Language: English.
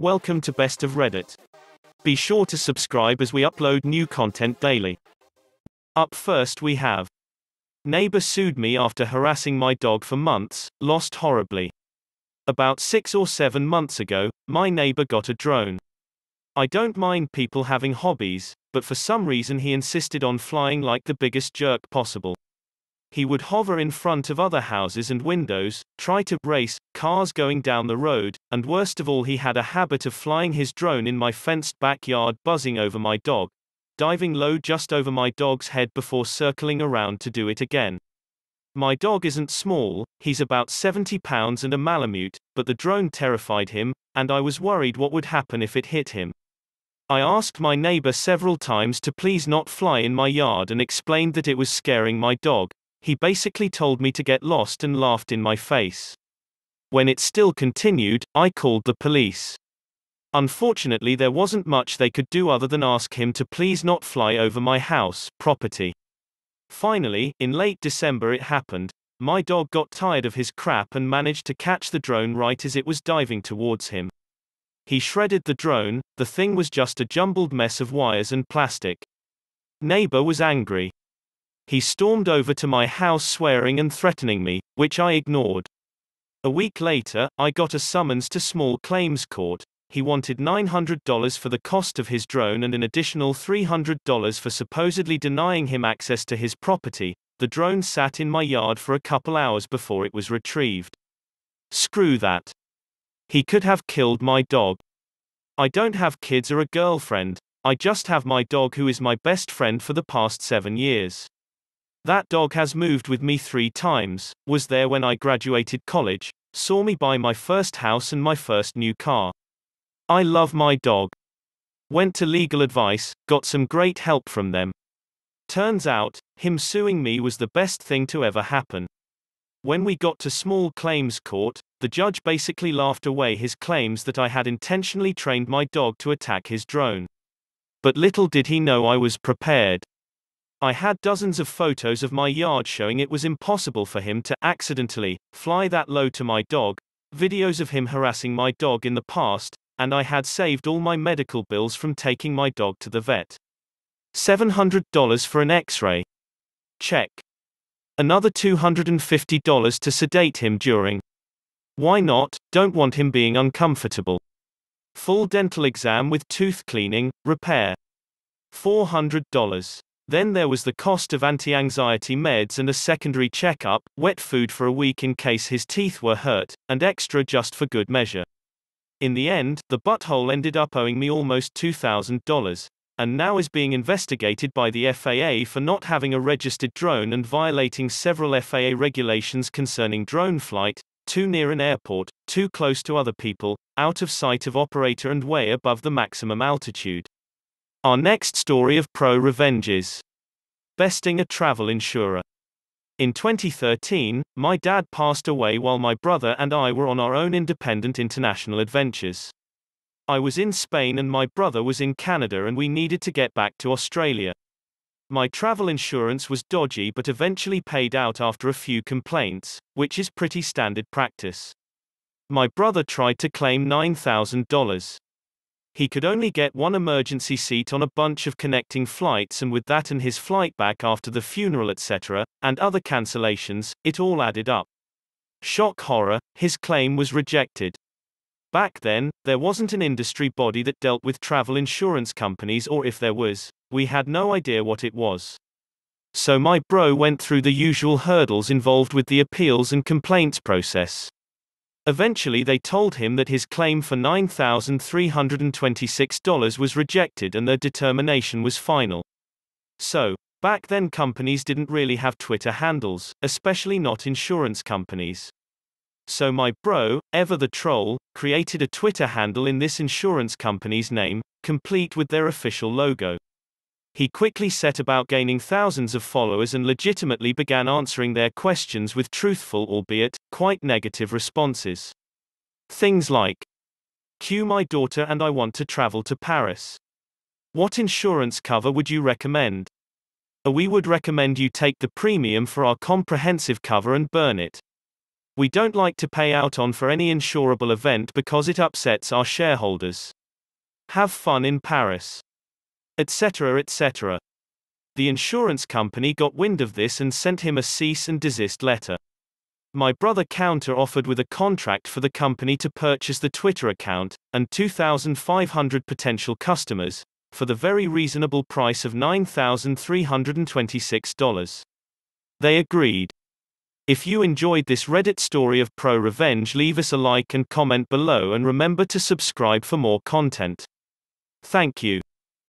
Welcome to Best of Reddit. Be sure to subscribe as we upload new content daily. Up first we have Neighbor sued me after harassing my dog for months, lost horribly. About six or seven months ago, my neighbor got a drone. I don't mind people having hobbies, but for some reason he insisted on flying like the biggest jerk possible. He would hover in front of other houses and windows, try to race cars going down the road, and worst of all, he had a habit of flying his drone in my fenced backyard, buzzing over my dog, diving low just over my dog's head before circling around to do it again. My dog isn't small, he's about 70 pounds and a Malamute, but the drone terrified him, and I was worried what would happen if it hit him. I asked my neighbor several times to please not fly in my yard and explained that it was scaring my dog, he basically told me to get lost and laughed in my face. When it still continued, I called the police. Unfortunately, there wasn't much they could do other than ask him to please not fly over my house, property. Finally, in late December, it happened. My dog got tired of his crap and managed to catch the drone right as it was diving towards him. He shredded the drone, the thing was just a jumbled mess of wires and plastic. Neighbor was angry. He stormed over to my house swearing and threatening me, which I ignored. A week later, I got a summons to small claims court. He wanted $900 for the cost of his drone and an additional $300 for supposedly denying him access to his property. The drone sat in my yard for a couple hours before it was retrieved. Screw that. He could have killed my dog. I don't have kids or a girlfriend, I just have my dog who is my best friend for the past seven years. That dog has moved with me three times, was there when I graduated college, saw me buy my first house and my first new car. I love my dog. Went to legal advice, got some great help from them. Turns out, him suing me was the best thing to ever happen. When we got to small claims court, the judge basically laughed away his claims that I had intentionally trained my dog to attack his drone. But little did he know I was prepared. I had dozens of photos of my yard showing it was impossible for him to accidentally fly that low to my dog, videos of him harassing my dog in the past, and I had saved all my medical bills from taking my dog to the vet. $700 for an x ray. Check. Another $250 to sedate him during. Why not? Don't want him being uncomfortable. Full dental exam with tooth cleaning, repair. $400. Then there was the cost of anti-anxiety meds and a secondary checkup, wet food for a week in case his teeth were hurt, and extra just for good measure. In the end, the butthole ended up owing me almost $2,000, and now is being investigated by the FAA for not having a registered drone and violating several FAA regulations concerning drone flight, too near an airport, too close to other people, out of sight of operator and way above the maximum altitude. Our next story of pro revenges. Besting a travel insurer. In 2013, my dad passed away while my brother and I were on our own independent international adventures. I was in Spain and my brother was in Canada and we needed to get back to Australia. My travel insurance was dodgy but eventually paid out after a few complaints, which is pretty standard practice. My brother tried to claim $9,000 he could only get one emergency seat on a bunch of connecting flights and with that and his flight back after the funeral etc., and other cancellations, it all added up. Shock horror, his claim was rejected. Back then, there wasn't an industry body that dealt with travel insurance companies or if there was, we had no idea what it was. So my bro went through the usual hurdles involved with the appeals and complaints process. Eventually they told him that his claim for $9,326 was rejected and their determination was final. So, back then companies didn't really have Twitter handles, especially not insurance companies. So my bro, Ever the Troll, created a Twitter handle in this insurance company's name, complete with their official logo. He quickly set about gaining thousands of followers and legitimately began answering their questions with truthful, albeit quite negative responses. Things like, Cue my daughter and I want to travel to Paris. What insurance cover would you recommend? Uh, we would recommend you take the premium for our comprehensive cover and burn it. We don't like to pay out on for any insurable event because it upsets our shareholders. Have fun in Paris etc. etc. The insurance company got wind of this and sent him a cease and desist letter. My brother counter offered with a contract for the company to purchase the Twitter account, and 2,500 potential customers, for the very reasonable price of $9,326. They agreed. If you enjoyed this Reddit story of pro revenge, leave us a like and comment below and remember to subscribe for more content. Thank you.